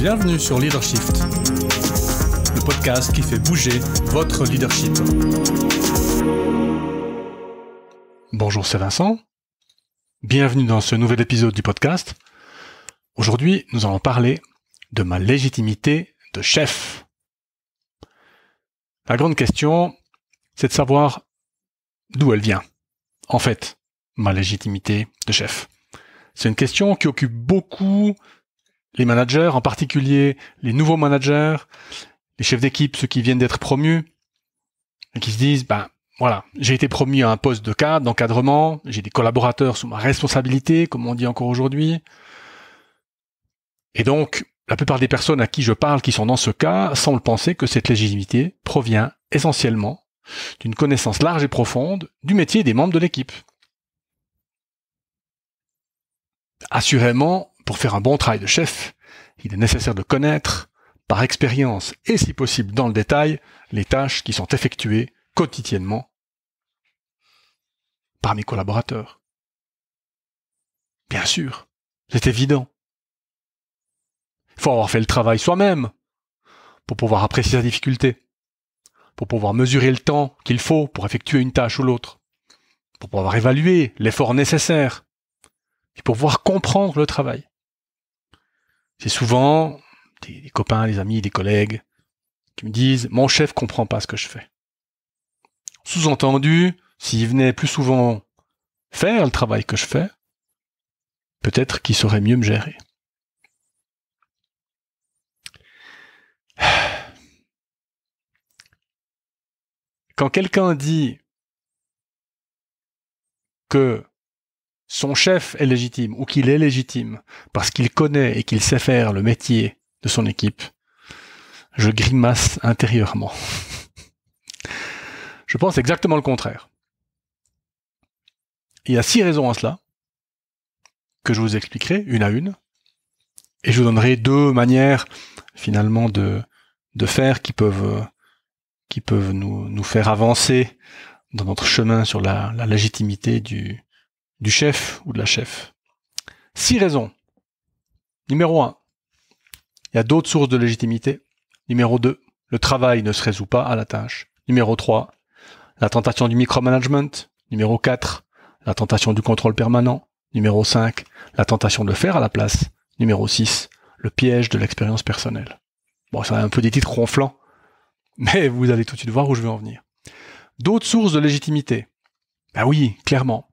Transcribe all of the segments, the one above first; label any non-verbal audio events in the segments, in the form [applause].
Bienvenue sur Leadership, le podcast qui fait bouger votre leadership. Bonjour, c'est Vincent. Bienvenue dans ce nouvel épisode du podcast. Aujourd'hui, nous allons parler de ma légitimité de chef. La grande question, c'est de savoir d'où elle vient. En fait, ma légitimité de chef. C'est une question qui occupe beaucoup les managers, en particulier les nouveaux managers, les chefs d'équipe, ceux qui viennent d'être promus, et qui se disent, ben voilà, j'ai été promu à un poste de cadre, d'encadrement, j'ai des collaborateurs sous ma responsabilité, comme on dit encore aujourd'hui. Et donc, la plupart des personnes à qui je parle qui sont dans ce cas semblent penser que cette légitimité provient essentiellement d'une connaissance large et profonde du métier des membres de l'équipe. Assurément, pour faire un bon travail de chef, il est nécessaire de connaître, par expérience et si possible dans le détail, les tâches qui sont effectuées quotidiennement par mes collaborateurs. Bien sûr, c'est évident. Il faut avoir fait le travail soi-même pour pouvoir apprécier sa difficulté, pour pouvoir mesurer le temps qu'il faut pour effectuer une tâche ou l'autre, pour pouvoir évaluer l'effort nécessaire et pour pouvoir comprendre le travail c'est souvent des, copains, des amis, des collègues qui me disent mon chef comprend pas ce que je fais. Sous-entendu, s'il venait plus souvent faire le travail que je fais, peut-être qu'il saurait mieux me gérer. [sighs] Quand quelqu'un dit que son chef est légitime ou qu'il est légitime parce qu'il connaît et qu'il sait faire le métier de son équipe, je grimace intérieurement. [laughs] je pense exactement le contraire. Il y a six raisons à cela que je vous expliquerai une à une et je vous donnerai deux manières finalement de, de faire qui peuvent, qui peuvent nous, nous faire avancer dans notre chemin sur la, la légitimité du, du chef ou de la chef. Six raisons. Numéro 1. Il y a d'autres sources de légitimité. Numéro 2. Le travail ne se résout pas à la tâche. Numéro 3. La tentation du micromanagement. Numéro 4. La tentation du contrôle permanent. Numéro 5. La tentation de le faire à la place. Numéro 6. Le piège de l'expérience personnelle. Bon, ça a un peu des titres ronflants, mais vous allez tout de suite voir où je veux en venir. D'autres sources de légitimité. Ben oui, clairement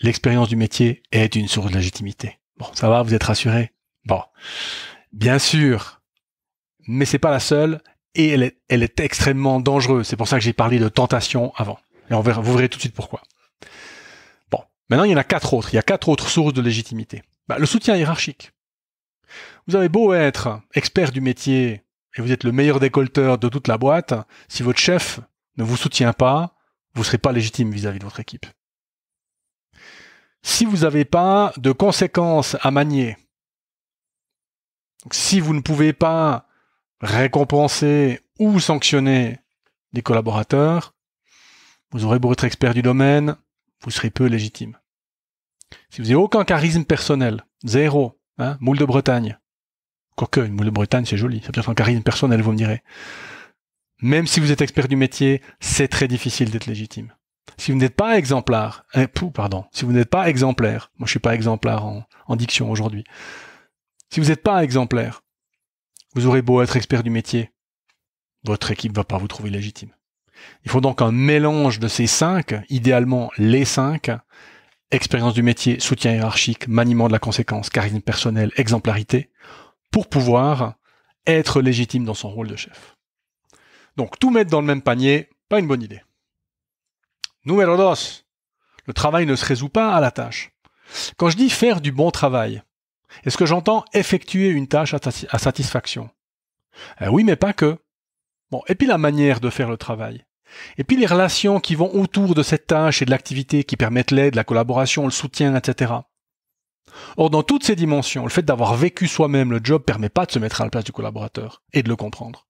l'expérience du métier est une source de légitimité. Bon, ça va, vous êtes rassuré. Bon, bien sûr, mais c'est pas la seule et elle est, extrêmement dangereuse. C'est pour ça que j'ai parlé de tentation avant. Et on verra, vous verrez tout de suite pourquoi. Bon, maintenant il y en a quatre autres. Il y a quatre autres sources de légitimité. Bah, le soutien hiérarchique. Vous avez beau être expert du métier et vous êtes le meilleur décolteur de toute la boîte, si votre chef ne vous soutient pas, vous ne serez pas légitime vis à -vis de votre équipe si vous n'avez pas de conséquences à manier, si vous ne pouvez pas récompenser ou sanctionner des collaborateurs, vous aurez beau être expert du domaine, vous serez peu légitime. Si vous n'avez aucun charisme personnel, zéro, hein, moule de Bretagne, quoique une moule de Bretagne c'est joli, ça peut être un charisme personnel, vous me direz. Même si vous êtes expert du métier, c'est très difficile d'être légitime. Si vous n'êtes pas exemplaire, hein, pardon, si vous n'êtes pas exemplaire, moi je suis pas exemplaire en, en diction aujourd'hui. Si vous n'êtes pas exemplaire, vous aurez beau être expert du métier, votre équipe va pas vous trouver légitime. Il faut donc un mélange de ces cinq, idéalement les cinq, expérience du métier, soutien hiérarchique, maniement de la conséquence, charisme personnel, exemplarité, pour pouvoir être légitime dans son rôle de chef. Donc tout mettre dans le même panier, pas une bonne idée. Numéro dos. Le travail ne se résout pas à la tâche. Quand je dis faire du bon travail, est-ce que j'entends effectuer une tâche à, satisfaction euh, Oui, mais pas que. Bon, et puis la manière de faire le travail. Et puis les relations qui vont autour de cette tâche et de l'activité qui permettent l'aide, la collaboration, le soutien, etc. Or, dans toutes ces dimensions, le fait d'avoir vécu soi-même le job permet pas de se mettre à la place du collaborateur et de le comprendre.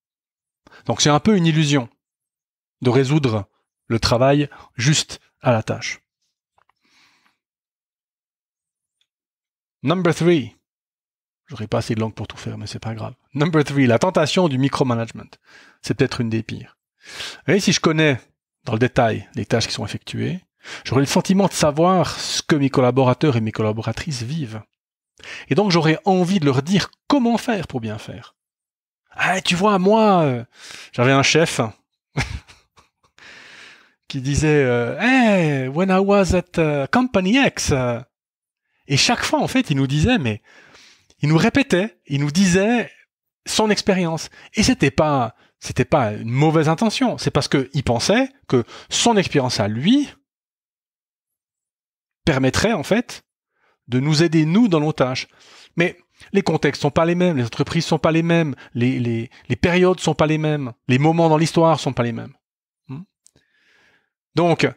Donc c'est un peu une illusion de résoudre le travail juste à la tâche. Number three. J'aurais pas assez de langue pour tout faire, mais c'est pas grave. Number three, la tentation du micromanagement. C'est peut-être une des pires. Et si je connais dans le détail les tâches qui sont effectuées, j'aurais le sentiment de savoir ce que mes collaborateurs et mes collaboratrices vivent. Et donc j'aurais envie de leur dire comment faire pour bien faire. Ah, tu vois, moi, euh, j'avais un chef disait euh, Hey, when I was at euh, Company X. Euh. Et chaque fois, en fait, il nous disait, mais il nous répétait, il nous disait son expérience. Et c'était pas, c'était pas une mauvaise intention. C'est parce qu'il pensait que son expérience à lui permettrait, en fait, de nous aider, nous, dans nos tâches. Mais les contextes sont pas les mêmes, les entreprises sont pas les mêmes, les, les, les périodes sont pas les mêmes, les moments dans l'histoire sont pas les mêmes. Donc,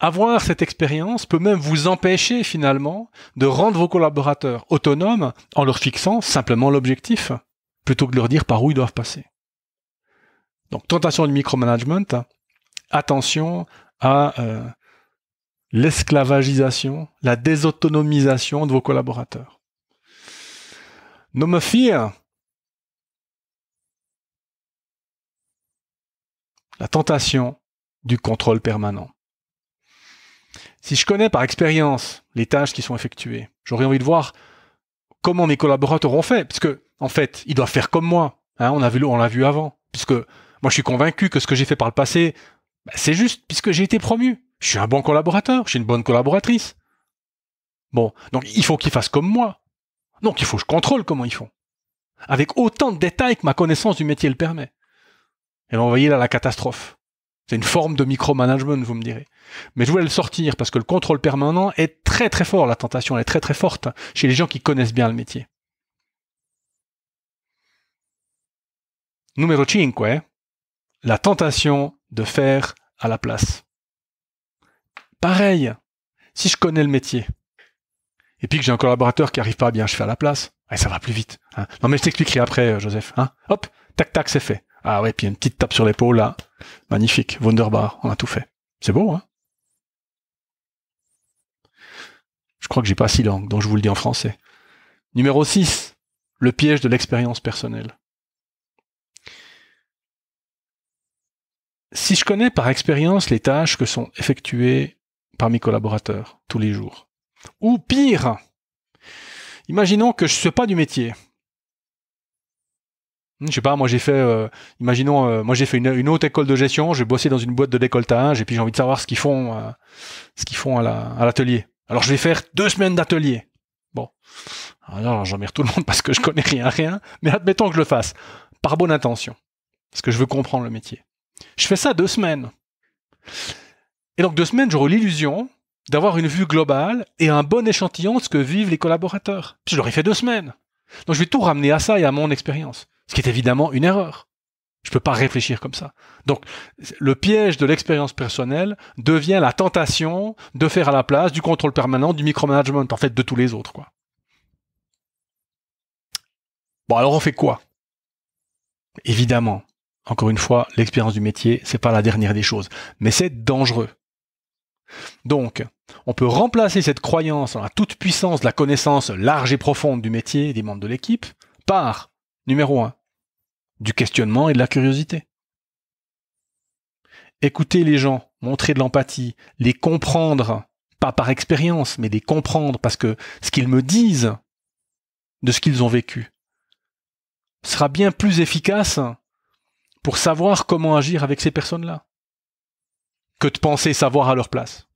avoir cette expérience peut même vous empêcher finalement de rendre vos collaborateurs autonomes en leur fixant simplement l'objectif, plutôt que de leur dire par où ils doivent passer. Donc, tentation du micromanagement, attention à euh, l'esclavagisation, la désautonomisation de vos collaborateurs. Number la tentation du contrôle permanent. Si je connais par expérience les tâches qui sont effectuées, j'aurais envie de voir comment mes collaborateurs ont fait, puisque en fait, ils doivent faire comme moi. Hein, on a vu, on l'a vu avant, puisque moi je suis convaincu que ce que j'ai fait par le passé, bah, c'est juste puisque j'ai été promu. Je suis un bon collaborateur, je suis une bonne collaboratrice. Bon, donc il faut qu'ils fassent comme moi. Donc il faut que je contrôle comment ils font, avec autant de détails que ma connaissance du métier le permet. Elle va là la catastrophe. C'est une forme de micromanagement, vous me direz. Mais je voulais le sortir parce que le contrôle permanent est très très fort, la tentation est très très forte chez les gens qui connaissent bien le métier. Numéro 5, hein. la tentation de faire à la place. Pareil, si je connais le métier, et puis que j'ai un collaborateur qui arrive pas bien, je fais à la place, et ça va plus vite. Hein. Non mais je t'expliquerai après, euh, Joseph. Hein. Hop, tac tac, c'est fait. Ah ouais, puis une petite tape sur l'épaule, là. Magnifique. wunderbar, on a tout fait. C'est beau, hein Je crois que j'ai pas six langues, donc je vous le dis en français. Numéro 6, le piège de l'expérience personnelle. Si je connais par expérience les tâches que sont effectuées par mes collaborateurs tous les jours, ou pire, imaginons que je ne suis pas du métier, je sais pas, moi j'ai fait, euh, imaginons, euh, moi j'ai fait une, haute école de gestion, j'ai bossé dans une boîte de décolletage et puis j'ai envie de savoir ce qu'ils font, euh, ce qu'ils font à l'atelier. Alors je vais faire deux semaines d'atelier. Bon, alors j'emmerde tout le monde parce que je connais rien, rien. Mais admettons que je le fasse par bonne intention, parce que je veux comprendre le métier. Je fais ça deux semaines. Et donc deux semaines, j'aurai l'illusion d'avoir une vue globale et un bon échantillon de ce que vivent les collaborateurs. je l'aurais fait deux semaines. Donc je vais tout ramener à ça et à mon expérience. Ce qui est évidemment une erreur. Je ne peux pas réfléchir comme ça. Donc, le piège de l'expérience personnelle devient la tentation de faire à la place du contrôle permanent, du micromanagement, en fait, de tous les autres, Bon, alors on fait quoi? Évidemment. Encore une fois, l'expérience du métier, c'est pas la dernière des choses. Mais c'est dangereux. Donc, on peut remplacer cette croyance en la toute-puissance de la connaissance large et profonde du métier des membres de l'équipe par, numéro un du questionnement et de la curiosité. Écouter les gens, montrer de l'empathie, les comprendre, pas par expérience, mais les comprendre parce que ce qu'ils me disent de ce qu'ils ont vécu sera bien plus efficace pour savoir comment agir avec ces personnes-là que de penser savoir à leur place.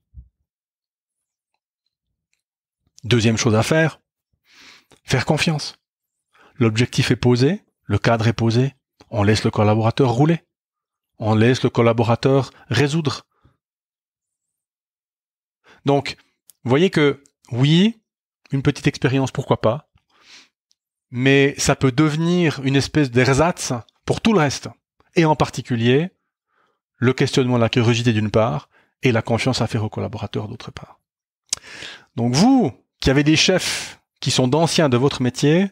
Deuxième chose à faire, faire confiance. L'objectif est posé, le cadre est posé. On laisse le collaborateur rouler. On laisse le collaborateur résoudre. Donc, vous voyez que oui, une petite expérience, pourquoi pas, mais ça peut devenir une espèce d'ersatz pour tout le reste, et en particulier le questionnement, la curiosité d'une part, et la confiance à faire aux collaborateurs d'autre part. Donc vous, qui avez des chefs qui sont d'anciens de votre métier,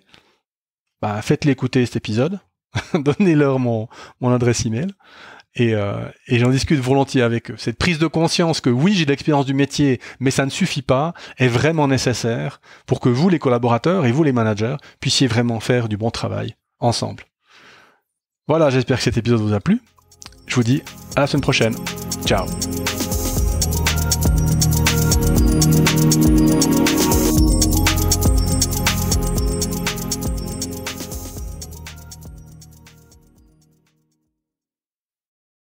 bah, faites-les écouter cet épisode, [laughs] donnez-leur mon, mon adresse email et, euh, et j'en discute volontiers avec eux. Cette prise de conscience que oui, j'ai de l'expérience du métier, mais ça ne suffit pas, est vraiment nécessaire pour que vous, les collaborateurs et vous, les managers, puissiez vraiment faire du bon travail ensemble. Voilà, j'espère que cet épisode vous a plu. Je vous dis à la semaine prochaine. Ciao